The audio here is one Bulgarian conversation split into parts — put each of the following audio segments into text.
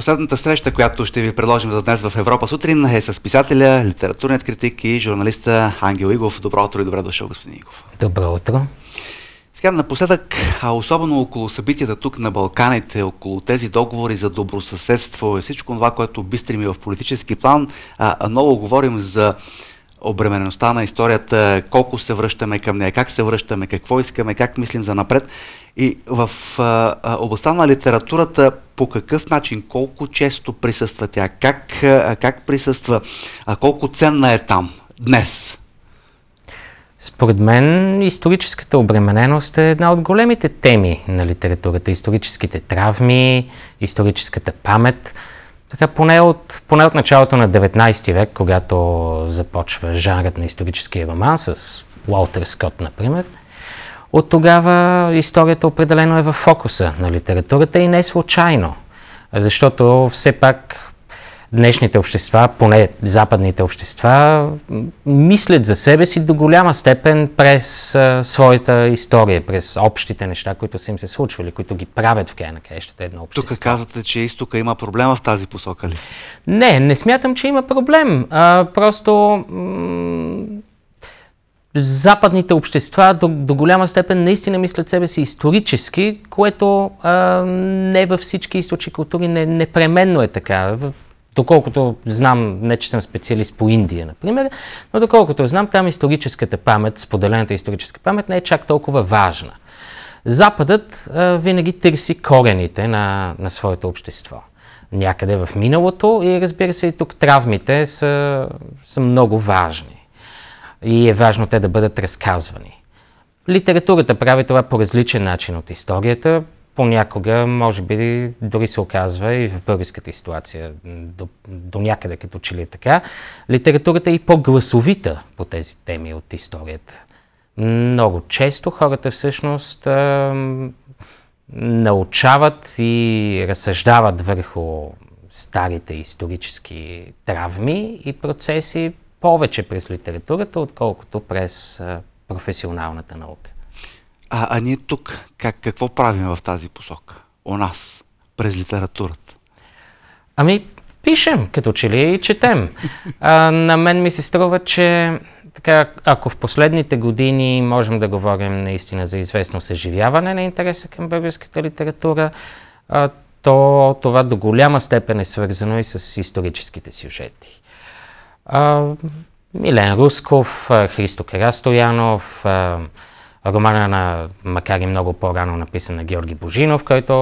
Последната среща, която ще ви предложим за днес в Европа сутрин е с писателя, литературният критик и журналиста Ангел Игов. Добро утро и добре дошъл, господин Игов. Добро утро. Сега напоследък, а особено около събитията тук на Балканите, около тези договори за добросъседство и всичко това, което бистрим и в политически план, а, много говорим за обременеността на историята, колко се връщаме към нея, как се връщаме, какво искаме, как мислим за напред. И в а, областта на литературата по какъв начин, колко често присъства тя, как, а, как присъства, а колко ценна е там днес? Според мен историческата обремененост е една от големите теми на литературата. Историческите травми, историческата памет. Така поне от, поне от началото на 19 век, когато започва жанрът на историческия роман с Уолтер Скот, например – от тогава историята определено е в фокуса на литературата и не е случайно, защото все пак днешните общества, поне западните общества, мислят за себе си до голяма степен през а, своята история, през общите неща, които са им се случвали, които ги правят в края на краищата едно общество. Тук казвате, че изтока има проблема в тази посока ли? Не, не смятам, че има проблем. А, просто м- западните общества до, до голяма степен наистина мислят себе си исторически, което а, не във всички източни култури не, непременно е така. Доколкото знам, не че съм специалист по Индия, например, но доколкото знам, там историческата памет, споделената историческа памет не е чак толкова важна. Западът а, винаги търси корените на, на своето общество някъде в миналото и разбира се и тук травмите са, са много важни и е важно те да бъдат разказвани. Литературата прави това по различен начин от историята. Понякога, може би, дори се оказва и в българската ситуация, до, до някъде като че ли е така. Литературата е и по-гласовита по тези теми от историята. Много често хората всъщност научават и разсъждават върху старите исторически травми и процеси повече през литературата, отколкото през професионалната наука. А, а ние тук как, какво правим в тази посока? У нас, през литературата? Ами, пишем, като че ли и четем. А, на мен ми се струва, че така, ако в последните години можем да говорим наистина за известно съживяване на интереса към българската литература, а, то това до голяма степен е свързано и с историческите сюжети. Милен Русков, Христо Карастоянов, романа на, макар и много по-рано написан на Георги Божинов, който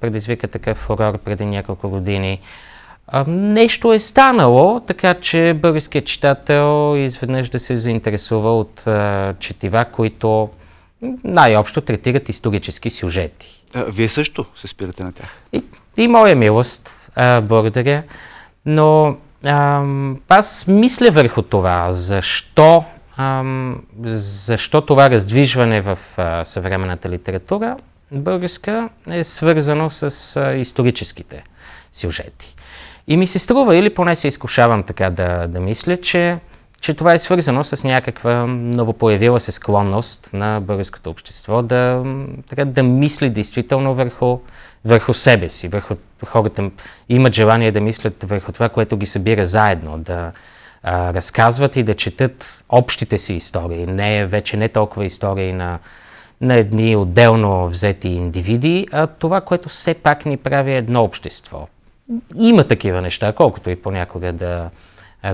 предизвика такъв фурор преди няколко години. нещо е станало, така че българският читател изведнъж да се заинтересува от четива, които най-общо третират исторически сюжети. А, вие също се спирате на тях? И, и моя милост, а, благодаря. Но аз мисля върху това, защо, защо това раздвижване в съвременната литература българска е свързано с историческите сюжети. И ми се струва, или поне се изкушавам така да, да мисля, че че това е свързано с някаква новопоявила се склонност на българското общество да, така, да мисли действително върху, върху себе си, върху хората. Имат желание да мислят върху това, което ги събира заедно, да а, разказват и да четат общите си истории. Не вече не толкова истории на, на едни отделно взети индивиди, а това, което все пак ни прави едно общество. Има такива неща, колкото и понякога да,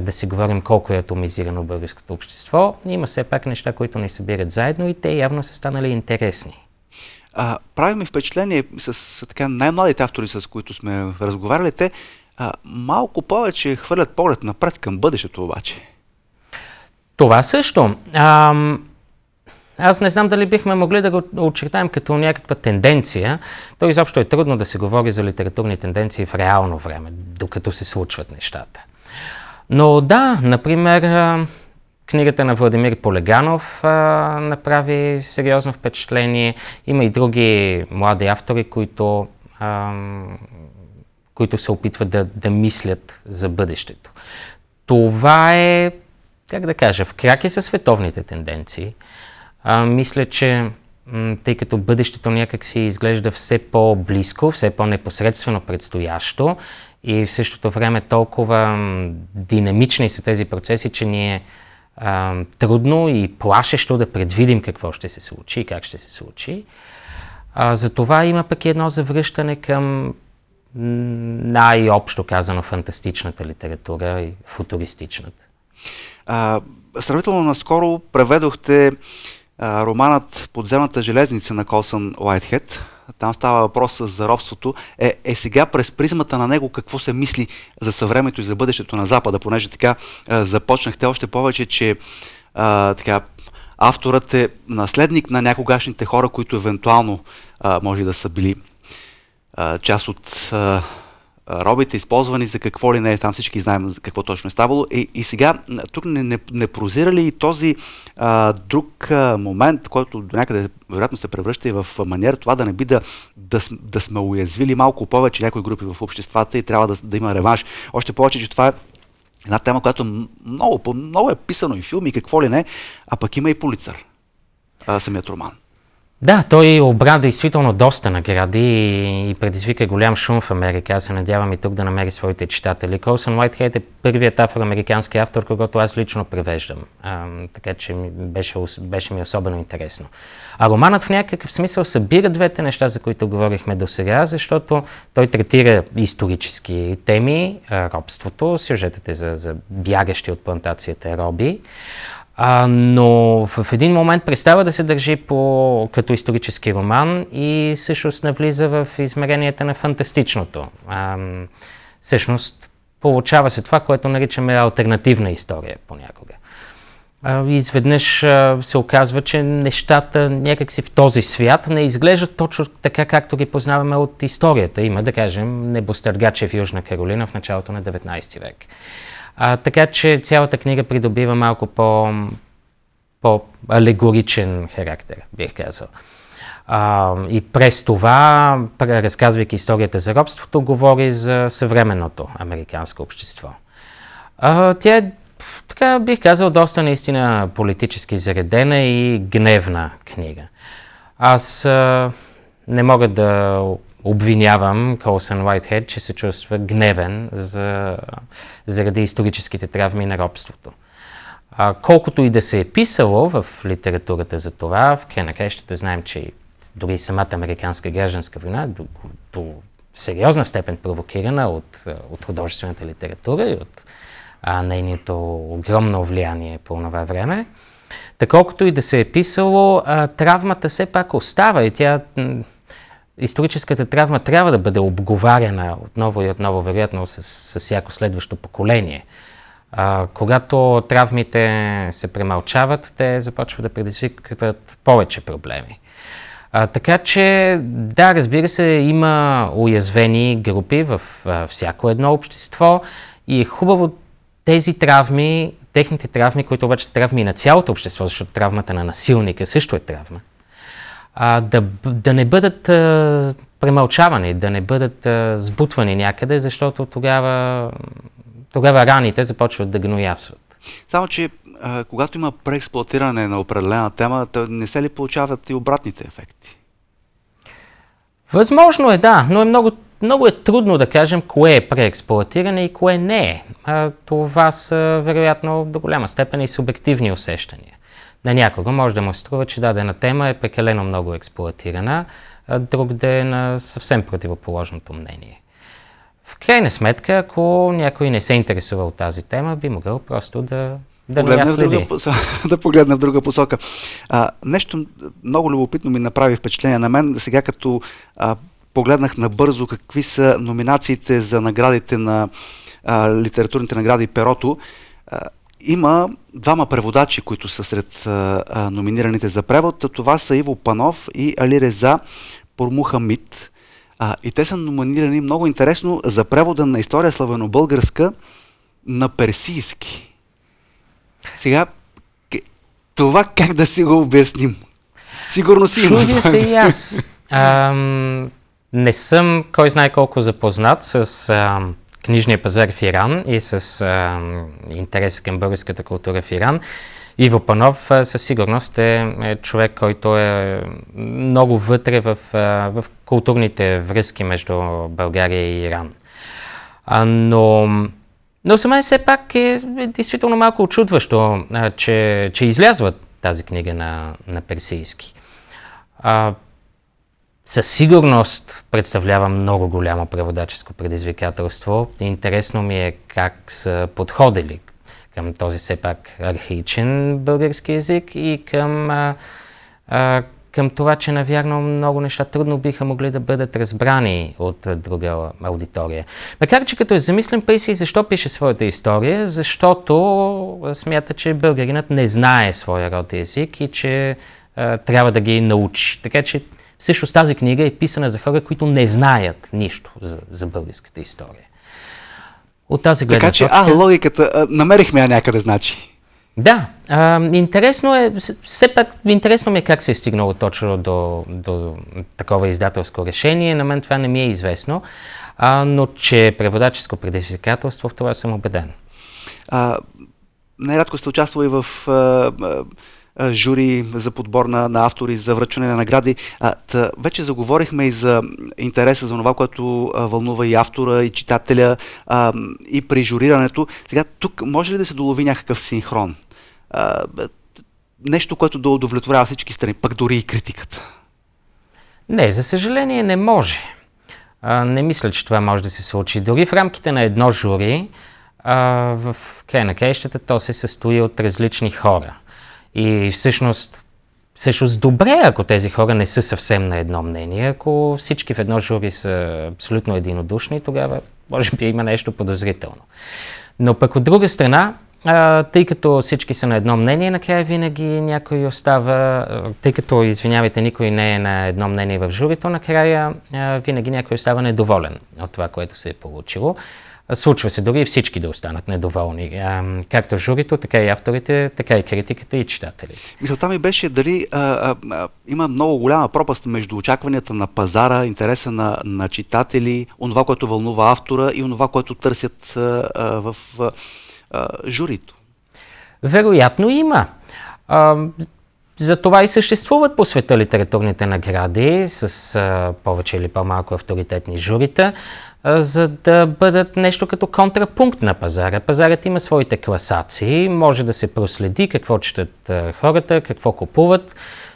да си говорим колко е атомизирано българското общество. Има все пак неща, които ни събират заедно и те явно са станали интересни. А, прави ми впечатление с, с така най-младите автори, с които сме разговаряли, те а, малко повече хвърлят поглед напред към бъдещето обаче. Това също. А, аз не знам дали бихме могли да го очертаем като някаква тенденция. То изобщо е трудно да се говори за литературни тенденции в реално време, докато се случват нещата. Но да, например, книгата на Владимир Полеганов направи сериозно впечатление. Има и други млади автори, които, които се опитват да, да мислят за бъдещето. Това е, как да кажа, в краки са световните тенденции. А, мисля, че тъй като бъдещето някак си изглежда все по-близко, все по-непосредствено предстоящо и в същото време толкова динамични са тези процеси, че ни е а, трудно и плашещо да предвидим какво ще се случи и как ще се случи. А, затова има пък едно завръщане към най-общо казано фантастичната литература и футуристичната. А, сравнително наскоро преведохте романът Подземната железница на Колсън Лайтхед, там става въпрос за робството, е, е сега през призмата на него какво се мисли за съвремето и за бъдещето на Запада, понеже така започнахте още повече, че а, така, авторът е наследник на някогашните хора, които евентуално а, може да са били а, част от а, робите, използвани за какво ли не е, там всички знаем какво точно е ставало. И, и сега тук не, не, не прозира ли и този а, друг а, момент, който до някъде вероятно се превръща и в манер това да не би да, да, да сме уязвили малко повече някои групи в обществата и трябва да, да има реванш. Още повече, че това е една тема, която много, много е писано и филми и какво ли не, а пък има и полицар самият роман. Да, той обра действително доста награди и предизвика голям шум в Америка. Аз се надявам и тук да намери своите читатели. Колсън Уайтхейт е първият афроамерикански автор, когато аз лично превеждам. А, така че беше, беше ми особено интересно. А романът в някакъв смисъл събира двете неща, за които говорихме до сега, защото той третира исторически теми, робството, сюжетът е за, за бягащи от плантацията роби. А, но в един момент представа да се държи по, като исторически роман и всъщност навлиза в измеренията на фантастичното. А, всъщност получава се това, което наричаме альтернативна история понякога. А, изведнъж а, се оказва, че нещата някакси в този свят не изглеждат точно така, както ги познаваме от историята. Има, да кажем, небостъргаче в Южна Каролина в началото на 19 век. А, така че цялата книга придобива малко по, по-алегоричен характер, бих казал. А, и през това, разказвайки историята за робството, говори за съвременното американско общество. А, тя е, така бих казал, доста наистина политически заредена и гневна книга. Аз а, не мога да обвинявам Колсън Уайтхед, че се чувства гневен за, заради историческите травми на робството. А, колкото и да се е писало в литературата за това, в край на крещата знаем, че дори самата американска гражданска война до, до сериозна степен провокирана от, от художествената литература и от а, нейното огромно влияние по това време. Та колкото и да се е писало, а, травмата все пак остава и тя историческата травма трябва да бъде обговаряна отново и отново, вероятно, с, с всяко следващо поколение. А, когато травмите се премълчават, те започват да предизвикват повече проблеми. А, така че, да, разбира се, има уязвени групи в а, всяко едно общество и е хубаво тези травми, техните травми, които обаче са травми и на цялото общество, защото травмата на насилника също е травма, а, да, да не бъдат а, премълчавани, да не бъдат а, сбутвани някъде, защото тогава, тогава раните започват да гноясват. Само, че а, когато има преексплуатиране на определена тема, не се ли получават и обратните ефекти? Възможно е, да, но е много, много е трудно да кажем кое е преексплуатиране и кое не е. А, това са, вероятно, до голяма степен и субективни усещания. На някого може да му се струва, че дадена тема е пекелено много експлуатирана, а друг да е на съвсем противоположното мнение. В крайна сметка, ако някой не се интересува от тази тема, би могъл просто да да погледна в друга посока. да погледна в друга посока. А, нещо много любопитно ми направи впечатление на мен, сега като а, погледнах набързо какви са номинациите за наградите на а, литературните награди Перото. А, има двама преводачи, които са сред а, а, номинираните за превод. Това са Иво Панов и Али Реза Пурмухамид. А, и те са номинирани много интересно за превода на история славено-българска на персийски. Сега, това как да си го обясним? Сигурно си има. Чудя се и аз. Ам, не съм кой знае колко запознат с ам, книжния пазар в Иран и с а, интерес към българската култура в Иран. Иво Панов със сигурност е, е, човек, който е много вътре в, в културните връзки между България и Иран. А, но, но за мен все пак е, е действително малко очудващо, а, че, че излязват тази книга на, на персийски. А, със сигурност представлява много голямо преводаческо предизвикателство. Интересно ми е как са подходили към този все пак архаичен български язик и към, а, а, към това, че навярно много неща трудно биха могли да бъдат разбрани от друга аудитория. Макар, че като е замислен Пейси, защо пише своята история? Защото смята, че българинът не знае своя род език и че а, трябва да ги научи. Така че Всъщност тази книга е писана за хора, които не знаят нищо за, за българската история. От тази гледна така, че, точка... а, логиката, а, намерихме я някъде, значи. Да, а, интересно е, все пак, интересно ми е как се е стигнало точно до, до такова издателско решение. На мен това не ми е известно, а, но че е преводаческо предизвикателство, в това съм убеден. А, най-рядко сте участвали в а, жури за подбор на, на автори, за връчване на награди. А, тъ, вече заговорихме и за интереса, за това, което а, вълнува и автора, и читателя, а, и при журирането. Сега тук може ли да се долови някакъв синхрон? А, нещо, което да удовлетворява всички страни, пък дори и критиката. Не, за съжаление не може. А, не мисля, че това може да се случи. Дори в рамките на едно жури, а, в край на краищата, то се състои от различни хора – и всъщност, всъщност добре, ако тези хора не са съвсем на едно мнение, ако всички в едно жури са абсолютно единодушни, тогава може би има нещо подозрително. Но пък от друга страна, а, тъй като всички са на едно мнение, накрая винаги някой остава, тъй като, извинявайте, никой не е на едно мнение в журито, накрая а, винаги някой остава недоволен от това, което се е получило. Случва се дори и всички да останат недоволни. А, както журито, така и авторите, така и критиката и читателите. Мисълта ми беше дали а, а, а, има много голяма пропаст между очакванията на пазара, интереса на, на читатели, онова, което вълнува автора и онова, което търсят а, а, в. А журито? Вероятно има. А, това и съществуват по света литературните награди с а, повече или по-малко авторитетни журита, а, за да бъдат нещо като контрапункт на пазара. Пазарът има своите класации, може да се проследи какво четат а, хората, какво купуват.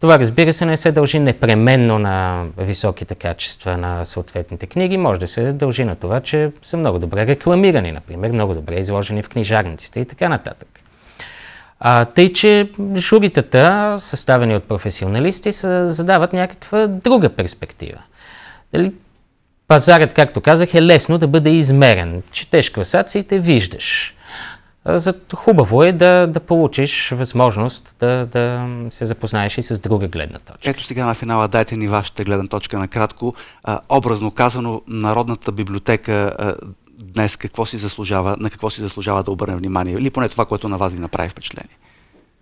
Това разбира се не се дължи непременно на високите качества на съответните книги, може да се дължи на това, че са много добре рекламирани, например, много добре изложени в книжарниците и така нататък. А, тъй, че журитата, съставени от професионалисти, са, задават някаква друга перспектива. Дали пазарът, както казах, е лесно да бъде измерен. Четеш класациите, виждаш. За, хубаво е да, да получиш възможност да, да се запознаеш и с друга гледна точка. Ето сега на финала дайте ни вашата гледна точка накратко. А, образно казано, Народната библиотека а, днес какво си заслужава, на какво си заслужава да обърне внимание? Или поне това, което на вас ви направи впечатление?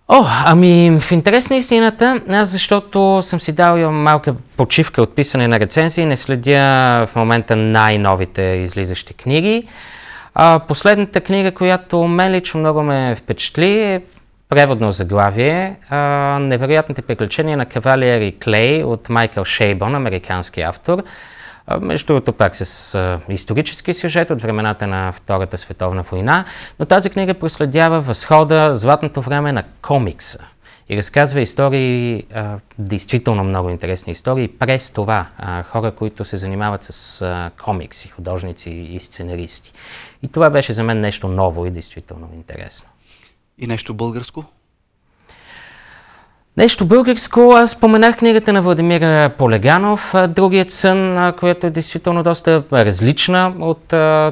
О, ами в интерес на истината, аз защото съм си дал малка почивка от писане на рецензии, не следя в момента най-новите излизащи книги. А, последната книга, която мен лично много ме впечатли е преводно заглавие а, Невероятните приключения на Кавалиер и Клей от Майкъл Шейбон, американски автор. между другото пак с а, исторически сюжет от времената на Втората световна война, но тази книга проследява възхода, златното време на комикса и разказва истории, действително много интересни истории, през това хора, които се занимават с комикси, художници и сценаристи. И това беше за мен нещо ново и действително интересно. И нещо българско? Нещо българско, аз споменах книгата на Владимир е, Полеганов, е, Другият сън, е, която е действително доста различна от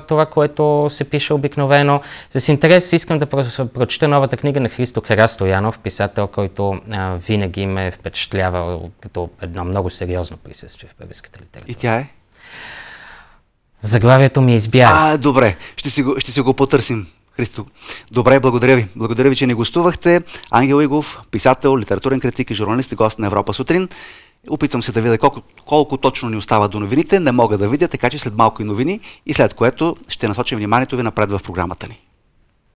това, което се пише обикновено. С интерес искам да прочета новата книга на Христо Карастоянов, писател, който винаги ме впечатлява като едно много сериозно присъствие в българската литература. И тя е? Заглавието ми е избяга. А, добре, ще си го, ще си го потърсим. Христо. Добре, благодаря ви. Благодаря ви, че ни гостувахте. Ангел Игов, писател, литературен критик и журналист и гост на Европа сутрин. Опитвам се да видя колко, колко точно ни остава до новините. Не мога да видя, така че след малко и новини и след което ще насочим вниманието ви напред в програмата ни.